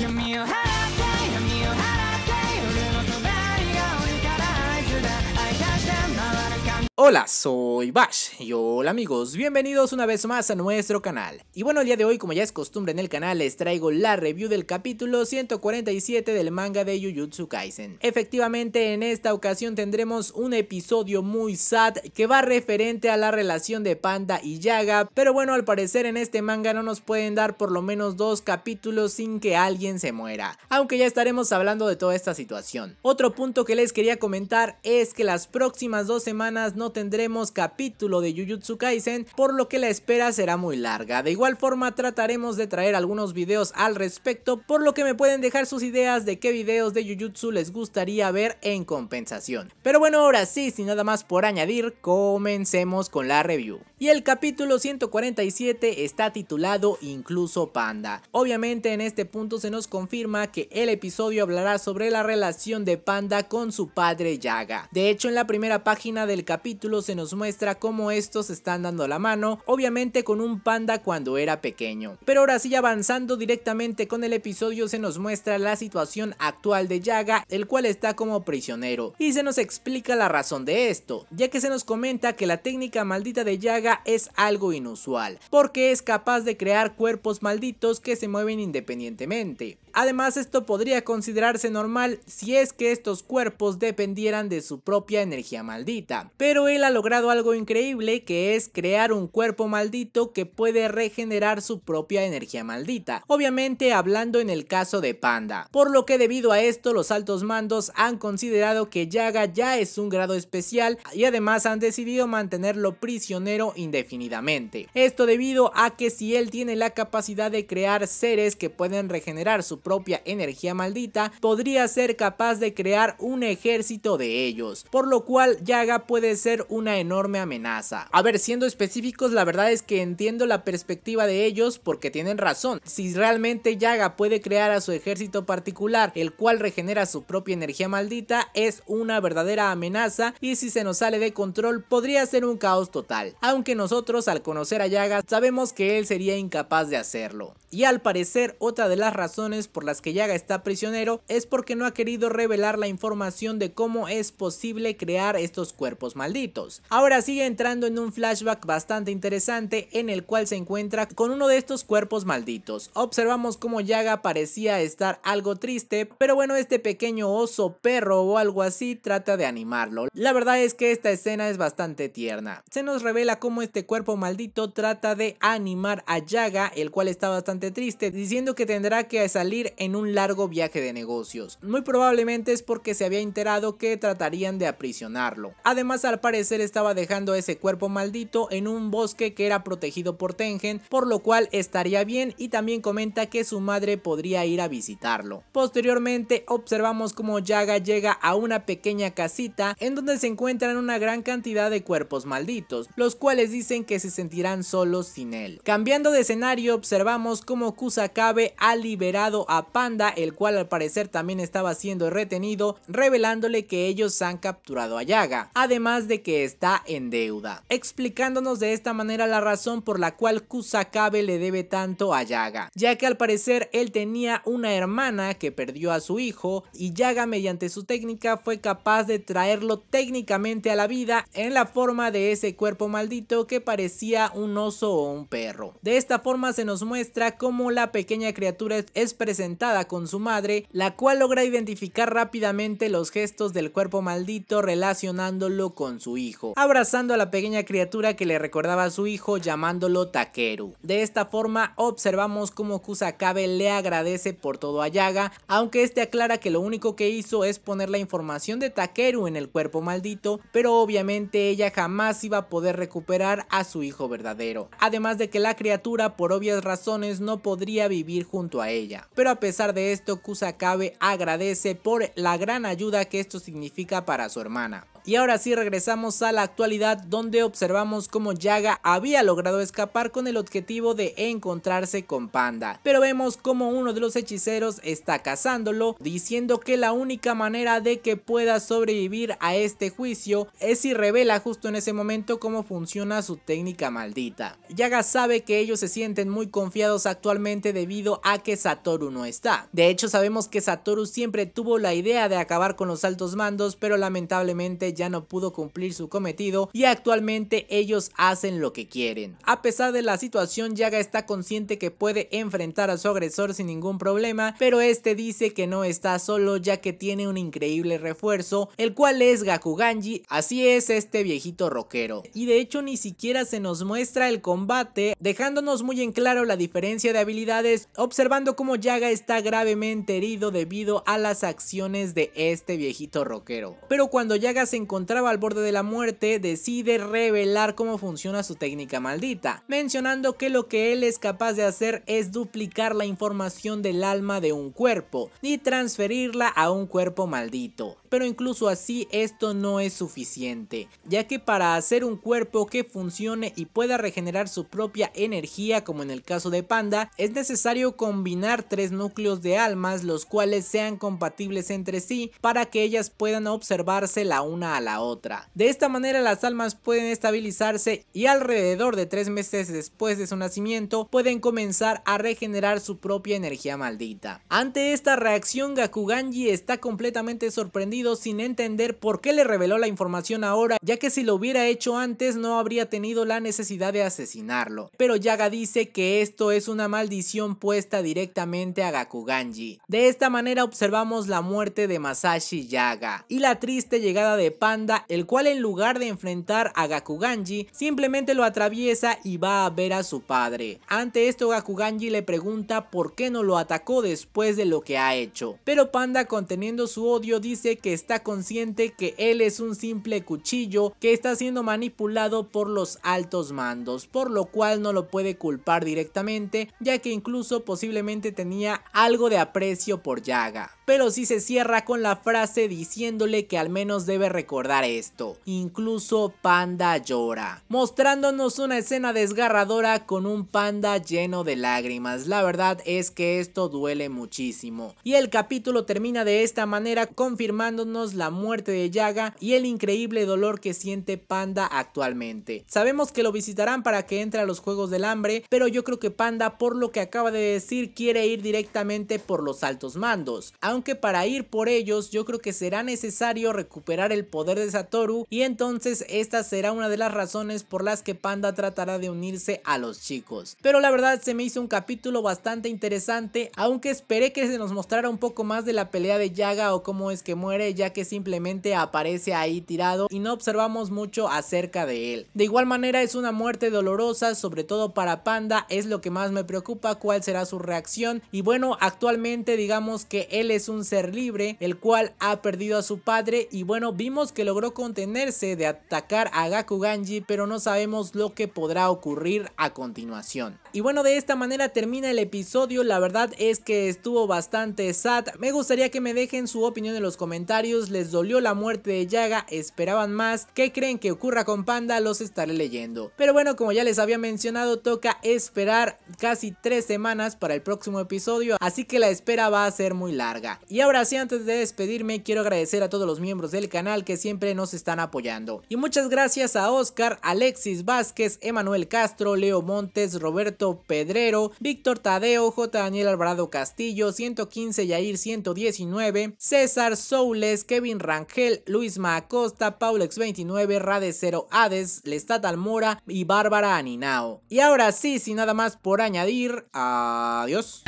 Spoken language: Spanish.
give me a hand. Hola, soy Bash y hola amigos, bienvenidos una vez más a nuestro canal. Y bueno, el día de hoy, como ya es costumbre en el canal, les traigo la review del capítulo 147 del manga de Jujutsu Kaisen. Efectivamente, en esta ocasión tendremos un episodio muy sad que va referente a la relación de Panda y Yaga, pero bueno, al parecer en este manga no nos pueden dar por lo menos dos capítulos sin que alguien se muera, aunque ya estaremos hablando de toda esta situación. Otro punto que les quería comentar es que las próximas dos semanas no tendremos capítulo de Jujutsu Kaisen, por lo que la espera será muy larga. De igual forma trataremos de traer algunos videos al respecto, por lo que me pueden dejar sus ideas de qué videos de Jujutsu les gustaría ver en compensación. Pero bueno, ahora sí, sin nada más por añadir, comencemos con la review. Y el capítulo 147 está titulado Incluso Panda. Obviamente en este punto se nos confirma que el episodio hablará sobre la relación de Panda con su padre Yaga. De hecho en la primera página del capítulo se nos muestra cómo estos están dando la mano, obviamente con un panda cuando era pequeño. Pero ahora sí avanzando directamente con el episodio se nos muestra la situación actual de Yaga, el cual está como prisionero, y se nos explica la razón de esto, ya que se nos comenta que la técnica maldita de Yaga es algo inusual, porque es capaz de crear cuerpos malditos que se mueven independientemente. Además esto podría considerarse normal si es que estos cuerpos dependieran de su propia energía maldita. Pero él ha logrado algo increíble que es crear un cuerpo maldito que puede regenerar su propia energía maldita, obviamente hablando en el caso de Panda. Por lo que debido a esto los altos mandos han considerado que Yaga ya es un grado especial y además han decidido mantenerlo prisionero indefinidamente. Esto debido a que si él tiene la capacidad de crear seres que pueden regenerar su propia energía maldita, podría ser capaz de crear un ejército de ellos, por lo cual Yaga puede ser una enorme amenaza. A ver, siendo específicos, la verdad es que entiendo la perspectiva de ellos porque tienen razón. Si realmente Yaga puede crear a su ejército particular, el cual regenera su propia energía maldita, es una verdadera amenaza y si se nos sale de control podría ser un caos total. Aunque nosotros al conocer a Yaga sabemos que él sería incapaz de hacerlo. Y al parecer otra de las razones por las que Yaga está prisionero es porque no ha querido revelar la información de cómo es posible crear estos cuerpos malditos. Ahora sigue entrando en un flashback bastante interesante en el cual se encuentra con uno de estos cuerpos malditos. Observamos cómo Yaga parecía estar algo triste, pero bueno, este pequeño oso, perro o algo así trata de animarlo. La verdad es que esta escena es bastante tierna. Se nos revela cómo este cuerpo maldito trata de animar a Yaga, el cual está bastante triste, diciendo que tendrá que salir en un largo viaje de negocios. Muy probablemente es porque se había enterado que tratarían de aprisionarlo. Además, al parecer estaba dejando ese cuerpo maldito en un bosque que era protegido por Tengen, por lo cual estaría bien y también comenta que su madre podría ir a visitarlo. Posteriormente, observamos cómo Yaga llega a una pequeña casita en donde se encuentran una gran cantidad de cuerpos malditos, los cuales dicen que se sentirán solos sin él. Cambiando de escenario, observamos cómo Kusakabe ha liberado a Panda, el cual al parecer también estaba siendo retenido, revelándole que ellos han capturado a Yaga, además de que está en deuda, explicándonos de esta manera la razón por la cual Kusakabe le debe tanto a Yaga, ya que al parecer él tenía una hermana que perdió a su hijo y Yaga mediante su técnica fue capaz de traerlo técnicamente a la vida en la forma de ese cuerpo maldito que parecía un oso o un perro. De esta forma se nos muestra cómo la pequeña criatura es presentada sentada con su madre, la cual logra identificar rápidamente los gestos del cuerpo maldito relacionándolo con su hijo, abrazando a la pequeña criatura que le recordaba a su hijo llamándolo Takeru. De esta forma observamos cómo Kusakabe le agradece por todo a Yaga, aunque este aclara que lo único que hizo es poner la información de Takeru en el cuerpo maldito, pero obviamente ella jamás iba a poder recuperar a su hijo verdadero. Además de que la criatura por obvias razones no podría vivir junto a ella. Pero a pesar de esto Kusakabe agradece por la gran ayuda que esto significa para su hermana. Y ahora sí regresamos a la actualidad donde observamos cómo Yaga había logrado escapar con el objetivo de encontrarse con Panda. Pero vemos como uno de los hechiceros está cazándolo diciendo que la única manera de que pueda sobrevivir a este juicio es si revela justo en ese momento cómo funciona su técnica maldita. Yaga sabe que ellos se sienten muy confiados actualmente debido a que Satoru no está. De hecho sabemos que Satoru siempre tuvo la idea de acabar con los altos mandos pero lamentablemente ya no pudo cumplir su cometido y actualmente ellos hacen lo que quieren. A pesar de la situación, Yaga está consciente que puede enfrentar a su agresor sin ningún problema, pero este dice que no está solo ya que tiene un increíble refuerzo, el cual es Gakuganji, así es este viejito rockero. Y de hecho ni siquiera se nos muestra el combate, dejándonos muy en claro la diferencia de habilidades, observando cómo Yaga está gravemente herido debido a las acciones de este viejito rockero. Pero cuando Yaga se encontraba al borde de la muerte, decide revelar cómo funciona su técnica maldita, mencionando que lo que él es capaz de hacer es duplicar la información del alma de un cuerpo y transferirla a un cuerpo maldito pero incluso así esto no es suficiente, ya que para hacer un cuerpo que funcione y pueda regenerar su propia energía como en el caso de Panda, es necesario combinar tres núcleos de almas los cuales sean compatibles entre sí para que ellas puedan observarse la una a la otra. De esta manera las almas pueden estabilizarse y alrededor de tres meses después de su nacimiento pueden comenzar a regenerar su propia energía maldita. Ante esta reacción Gakuganji está completamente sorprendido sin entender por qué le reveló la información ahora, ya que si lo hubiera hecho antes no habría tenido la necesidad de asesinarlo. Pero Yaga dice que esto es una maldición puesta directamente a Gakuganji. De esta manera observamos la muerte de Masashi Yaga y la triste llegada de Panda, el cual en lugar de enfrentar a Gakuganji, simplemente lo atraviesa y va a ver a su padre. Ante esto Gakuganji le pregunta por qué no lo atacó después de lo que ha hecho, pero Panda conteniendo su odio dice que está consciente que él es un simple cuchillo que está siendo manipulado por los altos mandos, por lo cual no lo puede culpar directamente, ya que incluso posiblemente tenía algo de aprecio por Yaga. Pero si se cierra con la frase diciéndole que al menos debe recordar esto. Incluso Panda llora, mostrándonos una escena desgarradora con un panda lleno de lágrimas. La verdad es que esto duele muchísimo. Y el capítulo termina de esta manera confirmando la muerte de Yaga y el increíble dolor que siente Panda actualmente. Sabemos que lo visitarán para que entre a los Juegos del Hambre, pero yo creo que Panda por lo que acaba de decir quiere ir directamente por los altos mandos, aunque para ir por ellos yo creo que será necesario recuperar el poder de Satoru y entonces esta será una de las razones por las que Panda tratará de unirse a los chicos. Pero la verdad se me hizo un capítulo bastante interesante, aunque esperé que se nos mostrara un poco más de la pelea de Yaga o cómo es que muere ya que simplemente aparece ahí tirado y no observamos mucho acerca de él. De igual manera es una muerte dolorosa, sobre todo para Panda, es lo que más me preocupa cuál será su reacción y bueno, actualmente digamos que él es un ser libre, el cual ha perdido a su padre y bueno, vimos que logró contenerse de atacar a Gakuganji, pero no sabemos lo que podrá ocurrir a continuación. Y bueno, de esta manera termina el episodio, la verdad es que estuvo bastante sad, me gustaría que me dejen su opinión en los comentarios les dolió la muerte de Yaga, esperaban más, ¿qué creen que ocurra con Panda? Los estaré leyendo. Pero bueno, como ya les había mencionado, toca esperar casi tres semanas para el próximo episodio, así que la espera va a ser muy larga. Y ahora sí, antes de despedirme, quiero agradecer a todos los miembros del canal que siempre nos están apoyando. Y muchas gracias a Oscar, Alexis Vázquez, Emanuel Castro, Leo Montes, Roberto Pedrero, Víctor Tadeo, J. Daniel Alvarado Castillo, 115 Yair 119, César Soule Kevin Rangel, Luis Macosta, Paulex29, Radecero Hades, Lestat Almora y Bárbara Aninao. Y ahora sí, sin nada más por añadir, adiós.